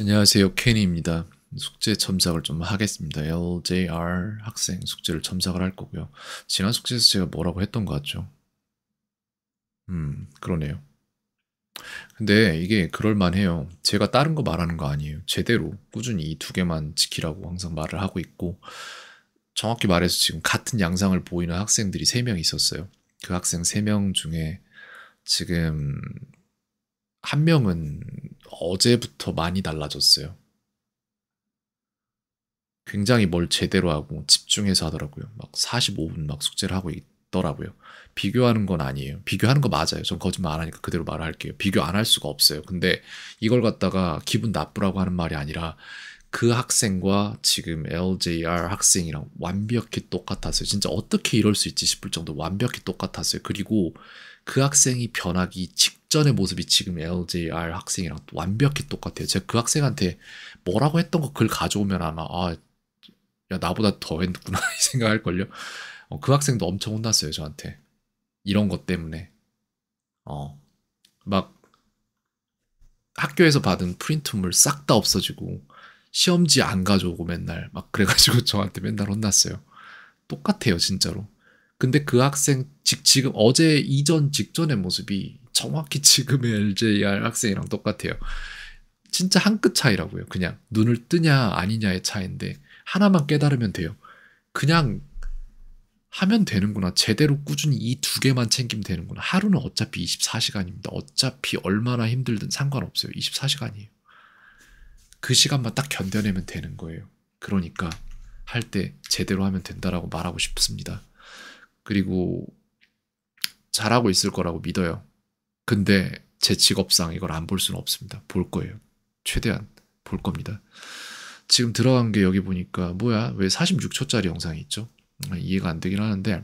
안녕하세요. 케니입니다. 숙제 첨삭을 좀 하겠습니다. LJR 학생 숙제를 첨삭을 할 거고요. 지난 숙제에서 제가 뭐라고 했던 것 같죠? 음, 그러네요. 근데 이게 그럴만해요. 제가 다른 거 말하는 거 아니에요. 제대로 꾸준히 이 두 개만 지키라고 항상 말을 하고 있고 정확히 말해서 지금 같은 양상을 보이는 학생들이 세 명 있었어요. 그 학생 세 명 중에 지금 한 명은 어제부터 많이 달라졌어요. 굉장히 뭘 제대로 하고 집중해서 하더라고요. 막 45분 막 숙제를 하고 있더라고요. 비교하는 건 아니에요. 비교하는 거 맞아요. 전 거짓말 안 하니까 그대로 말할게요. 비교 안 할 수가 없어요. 근데 이걸 갖다가 기분 나쁘라고 하는 말이 아니라 그 학생과 지금 LJR 학생이랑 완벽히 똑같았어요. 진짜 어떻게 이럴 수 있지 싶을 정도 완벽히 똑같았어요. 그리고 그 학생이 변하기 직 직전의 모습이 지금 LJR 학생이랑 완벽히 똑같아요. 제가 그 학생한테 뭐라고 했던 거 글 가져오면 아마 아, 야 나보다 더 했구나 생각할 걸요. 어, 그 학생도 엄청 혼났어요 저한테 이런 것 때문에 어막 학교에서 받은 프린트물 싹 다 없어지고 시험지 안 가져오고 맨날 막 그래가지고 저한테 맨날 혼났어요. 똑같아요 진짜로. 근데 그 학생 직, 지금 어제 이전 직전의 모습이 정확히 지금의 LJR 학생이랑 똑같아요. 진짜 한 끗 차이라고요. 그냥 눈을 뜨냐 아니냐의 차이인데 하나만 깨달으면 돼요. 그냥 하면 되는구나. 제대로 꾸준히 이 두 개만 챙기면 되는구나. 하루는 어차피 24시간입니다. 어차피 얼마나 힘들든 상관없어요. 24시간이에요. 그 시간만 딱 견뎌내면 되는 거예요. 그러니까 할 때 제대로 하면 된다라고 말하고 싶습니다. 그리고 잘하고 있을 거라고 믿어요. 근데 제 직업상 이걸 안 볼 수는 없습니다. 볼 거예요. 최대한 볼 겁니다. 지금 들어간 게 여기 보니까 뭐야 왜 46초짜리 영상이 있죠? 아, 이해가 안 되긴 하는데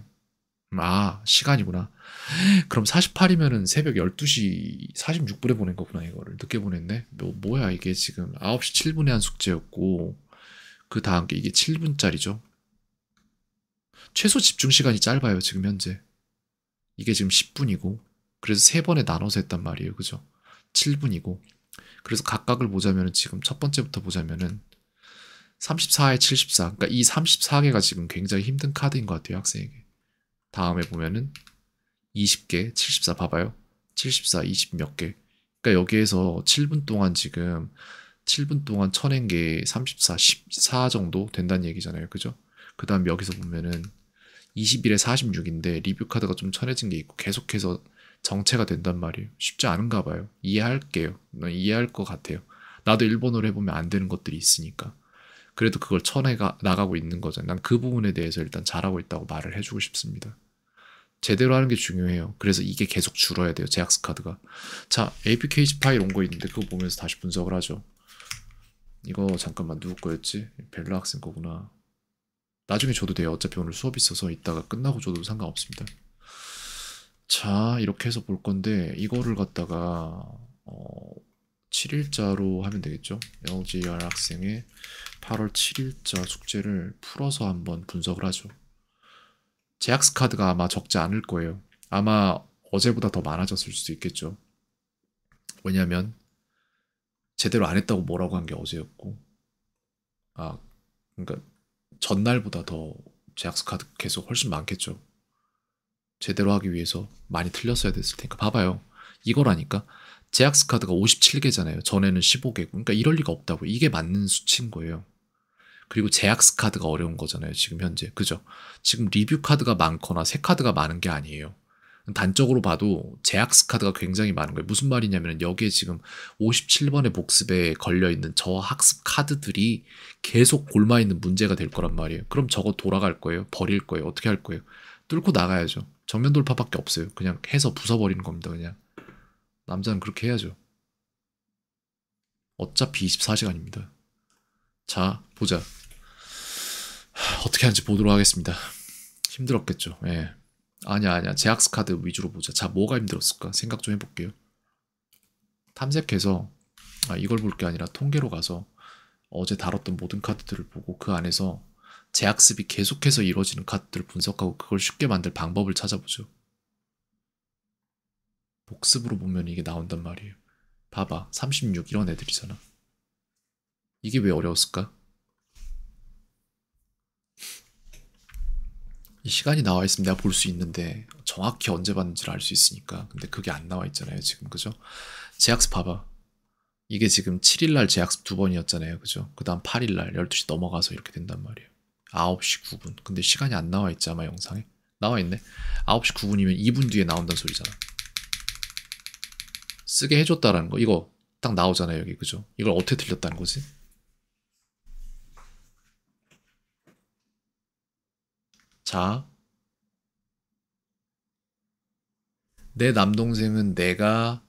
아 시간이구나. 그럼 48이면은 새벽 12시 46분에 보낸 거구나 이거를 늦게 보냈네. 뭐, 뭐야 이게 지금 9시 7분에 한 숙제였고 그 다음 게 이게 7분짜리죠. 최소 집중 시간이 짧아요 지금 현재. 이게 지금 10분이고 그래서 세 번에 나눠서 했단 말이에요. 그죠? 7분이고. 그래서 각각을 보자면 지금 첫 번째부터 보자면은 34에 74. 그러니까 이 34개가 지금 굉장히 힘든 카드인 것 같아요. 학생에게. 다음에 보면은 20개, 74 봐봐요. 74, 20 몇 개. 그러니까 여기에서 7분 동안 지금 7분 동안 쳐낸 게 34, 14 정도 된다는 얘기잖아요. 그죠? 그 다음 여기서 보면은 2 0일에 46인데 리뷰 카드가 좀 천해진 게 있고 계속해서 정체가 된단 말이에요. 쉽지 않은가 봐요. 이해할게요. 이해할 것 같아요. 나도 일본어로 해보면 안 되는 것들이 있으니까. 그래도 그걸 쳐내 나가고 있는 거잖아난 그 부분에 대해서 일단 잘하고 있다고 말을 해주고 싶습니다. 제대로 하는 게 중요해요. 그래서 이게 계속 줄어야 돼요. 제약스 카드가. 자, a p k 파일 온 거 있는데 그거 보면서 다시 분석을 하죠. 이거 잠깐만 누구 거였지? 벨라 학생 거구나. 나중에 줘도 돼요. 어차피 오늘 수업 있어서 이따가 끝나고 줘도 상관없습니다. 자 이렇게 해서 볼 건데 이거를 갖다가 어, 7일자로 하면 되겠죠 영어 g r 학생의 8월 7일자 숙제를 풀어서 한번 분석을 하죠 제약스 카드가 아마 적지 않을 거예요 아마 어제보다 더 많아졌을 수도 있겠죠 왜냐면 제대로 안 했다고 뭐라고 한 게 어제였고 아 그러니까 전날보다 더 제약스 카드 계속 훨씬 많겠죠 제대로 하기 위해서 많이 틀렸어야 됐을 테니까 봐봐요. 이거라니까. 제약스 카드가 57개잖아요. 전에는 15개고. 그러니까 이럴 리가 없다고. 이게 맞는 수치인 거예요. 그리고 제약스 카드가 어려운 거잖아요. 지금 현재. 그죠? 지금 리뷰 카드가 많거나 새 카드가 많은 게 아니에요. 단적으로 봐도 제약스 카드가 굉장히 많은 거예요. 무슨 말이냐면 여기에 지금 57번의 복습에 걸려있는 저 학습 카드들이 계속 골마 있는 문제가 될 거란 말이에요. 그럼 저거 돌아갈 거예요? 버릴 거예요? 어떻게 할 거예요? 뚫고 나가야죠. 정면 돌파밖에 없어요. 그냥 해서 부숴버리는 겁니다. 그냥 남자는 그렇게 해야죠. 어차피 24시간입니다. 자 보자. 어떻게 하는지 보도록 하겠습니다. 힘들었겠죠. 예. 아니야 아니야 제약스 카드 위주로 보자. 자 뭐가 힘들었을까 생각 좀 해볼게요. 탐색해서 아, 이걸 볼 게 아니라 통계로 가서 어제 다뤘던 모든 카드들을 보고 그 안에서 재학습이 계속해서 이루어지는 카드들을 분석하고 그걸 쉽게 만들 방법을 찾아보죠. 복습으로 보면 이게 나온단 말이에요. 봐봐, 36 이런 애들이잖아. 이게 왜 어려웠을까? 이 시간이 나와 있으면 내가 볼 수 있는데 정확히 언제 봤는지를 알 수 있으니까 근데 그게 안 나와 있잖아요 지금 그죠? 재학습 봐봐 이게 지금 7일날 재학습 두 번이었잖아요 그죠? 그 다음 8일날 12시 넘어가서 이렇게 된단 말이에요 9시 9분 근데 시간이 안 나와 있지 아마 영상에 나와있네 9시 9분이면 2분 뒤에 나온다는 소리잖아 쓰게 해줬다라는 거 이거 딱 나오잖아요 여기 그죠 이걸 어떻게 틀렸다는 거지 자, 내 남동생은 내가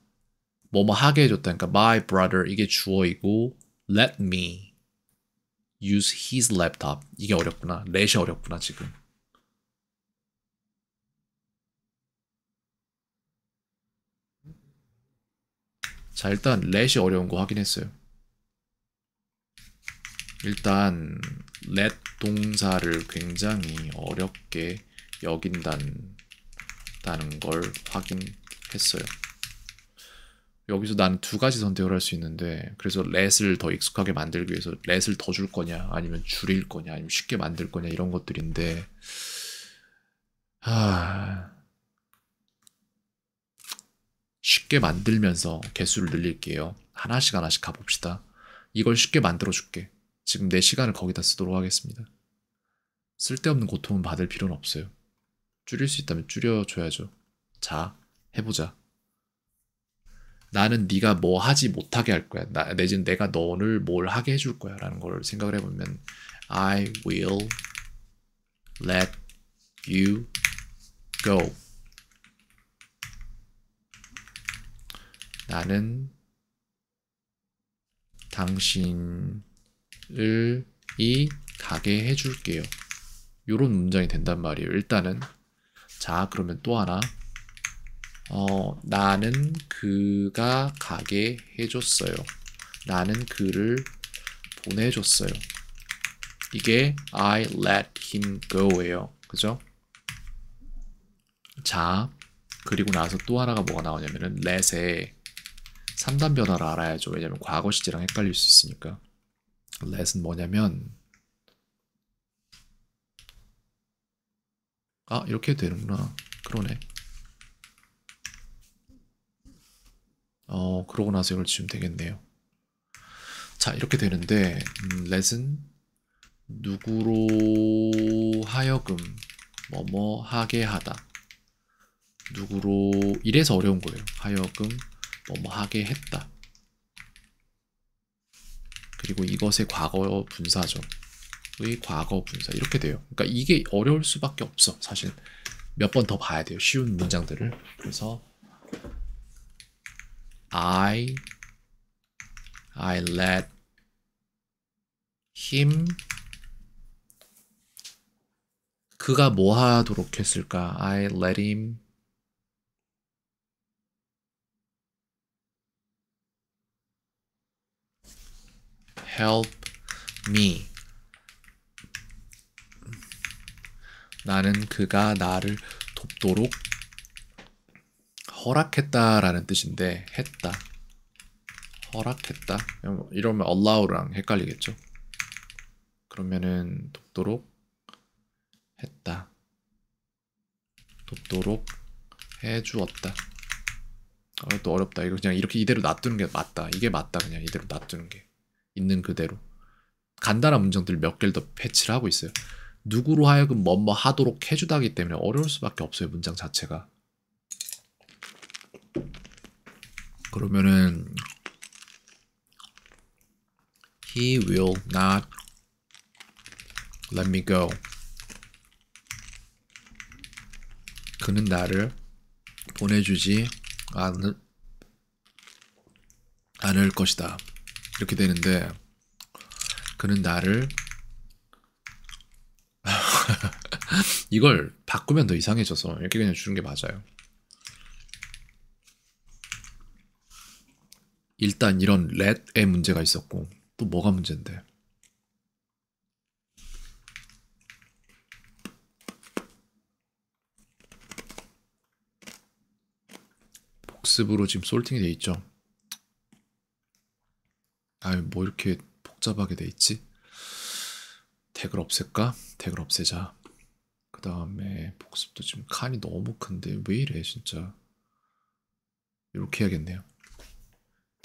뭐뭐 하게 해줬다. 그러니까 my brother 이게 주어이고 let me use his laptop. 이게 어렵구나. 렛이 어렵구나, 지금. 자, 일단 렛이 어려운 거 확인했어요. 일단 렛 동사를 굉장히 어렵게 여긴다는 걸 확인했어요. 여기서 나는 두 가지 선택을 할 수 있는데 그래서 렛을 더 익숙하게 만들기 위해서 렛을 더 줄 거냐 아니면 줄일 거냐 아니면 쉽게 만들 거냐 이런 것들인데 하... 쉽게 만들면서 개수를 늘릴게요. 하나씩 하나씩 가봅시다. 이걸 쉽게 만들어 줄게. 지금 내 시간을 거기다 쓰도록 하겠습니다. 쓸데없는 고통은 받을 필요는 없어요. 줄일 수 있다면 줄여줘야죠. 자, 해보자. 나는 네가 뭐 하지 못하게 할 거야. 나, 내지는 내가 너를 뭘 하게 해줄 거야. 라는 걸 생각을 해보면 I will let you go. 나는 당신을 이 가게 해줄게요. 이런 문장이 된단 말이에요. 일단은 자 그러면 또 하나 어, 나는 그가 가게 해줬어요. 나는 그를 보내줬어요. 이게 I let him go예요. 그죠? 자, 그리고 나서 또 하나가 뭐가 나오냐면은 let의 3단 변화를 알아야죠. 왜냐면 과거 시제랑 헷갈릴 수 있으니까. let은 뭐냐면 아, 이렇게 되는구나. 그러네. 어 그러고 나서 이걸 지우면 되겠네요 자 이렇게 되는데 음, let은 누구로 하여금 뭐뭐 하게 하다 누구로 이래서 어려운 거예요 하여금 뭐뭐 하게 했다 그리고 이것의 과거 분사죠 의 과거 분사 이렇게 돼요 그러니까 이게 어려울 수밖에 없어 사실 몇 번 더 봐야 돼요 쉬운 문장들을 그래서 I I let him 그가 뭐 하도록 했을까? I let him help me. 나는 그가 나를 돕도록 허락했다라는 뜻인데 했다. 허락했다. 이러면 allow랑 헷갈리겠죠. 그러면은 돕도록 했다. 돕도록 해주었다. 아, 또 어렵다. 이거 그냥 이렇게 이대로 놔두는 게 맞다. 이게 맞다. 그냥 이대로 놔두는 게 있는 그대로. 간단한 문장들 몇 개를 더배치를 하고 있어요. 누구로 하여금 뭐 뭐 하도록 해주다기 때문에 어려울 수밖에 없어요 문장 자체가. 그러면은 he will not let me go. 그는 나를 보내주지 않을, 않을 것이다. 이렇게 되는데 그는 나를 이걸 바꾸면 더 이상해져서 이렇게 그냥 주는 게 맞아요. 일단 이런 렛의 문제가 있었고 또 뭐가 문제인데 복습으로 지금 솔팅이 돼 있죠. 아뭐 이렇게 복잡하게 돼 있지? 덱을 없앨까? 덱을 없애자. 그 다음에 복습도 지금 칸이 너무 큰데 왜 이래 진짜. 이렇게 해야겠네요.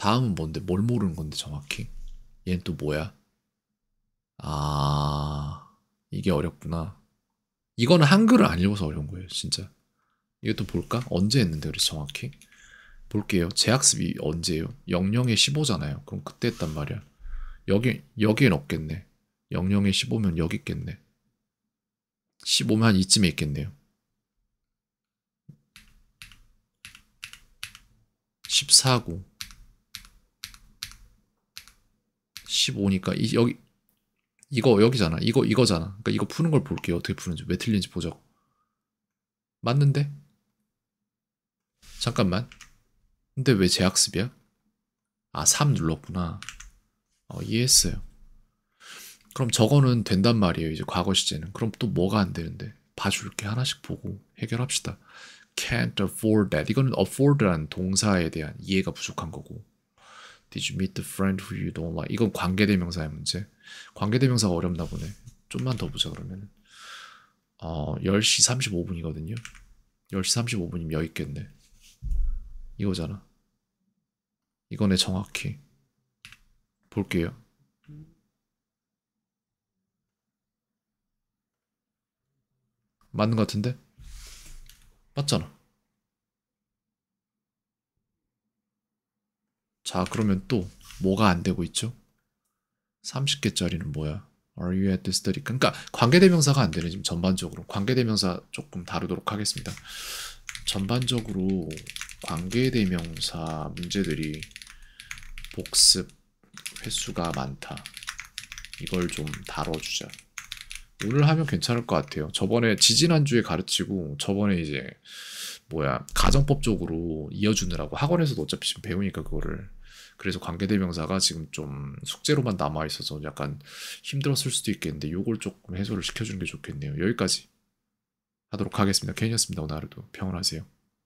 다음은 뭔데? 뭘 모르는 건데 정확히? 얘는 또 뭐야? 아 이게 어렵구나. 이거는 한글을 안 읽어서 어려운 거예요, 진짜. 이것도 볼까? 언제 했는데 그래 정확히? 볼게요. 재학습이 언제예요? 00에 15잖아요. 그럼 그때 했단 말이야. 여기 여기엔 없겠네. 00에 15면 여기 있겠네. 15면 한 이쯤에 있겠네요. 14구 15니까 이, 여기 이거 여기잖아. 이거 이거잖아. 그러니까 이거 푸는 걸 볼게요. 어떻게 푸는지 왜 틀린지 보자고. 맞는데? 잠깐만. 근데 왜 재학습이야? 아, 3 눌렀구나. 어, 이해했어요. 그럼 저거는 된단 말이에요. 이제 과거 시제는. 그럼 또 뭐가 안 되는데? 봐줄게. 하나씩 보고 해결합시다. can't afford that. 이거는 afford라는 동사에 대한 이해가 부족한 거고. Did you meet the friend who you don't like? 이건 관계대명사의 문제. 관계대명사가 어렵나 보네. 좀만 더 보자 그러면. 어, 10시 35분이거든요. 10시 35분이면 여기 있겠네. 이거잖아. 이거네 정확히. 볼게요. 맞는 것 같은데? 맞잖아. 자 그러면 또 뭐가 안 되고 있죠? 30개짜리는 뭐야? Are you at this study? 그러니까 관계대명사가 안되는 지금 전반적으로 관계대명사 조금 다루도록 하겠습니다. 전반적으로 관계대명사 문제들이 복습 횟수가 많다. 이걸 좀 다뤄주자. 오늘 하면 괜찮을 것 같아요. 저번에 지지난주에 가르치고 저번에 이제 뭐야 가정법적으로 이어주느라고 학원에서도 어차피 지금 배우니까 그거를 그래서 관계대명사가 지금 좀 숙제로만 남아 있어서 약간 힘들었을 수도 있겠는데 이걸 조금 해소를 시켜주는 게 좋겠네요. 여기까지 하도록 하겠습니다. 케이었습니다 오늘 하루도 평온하세요.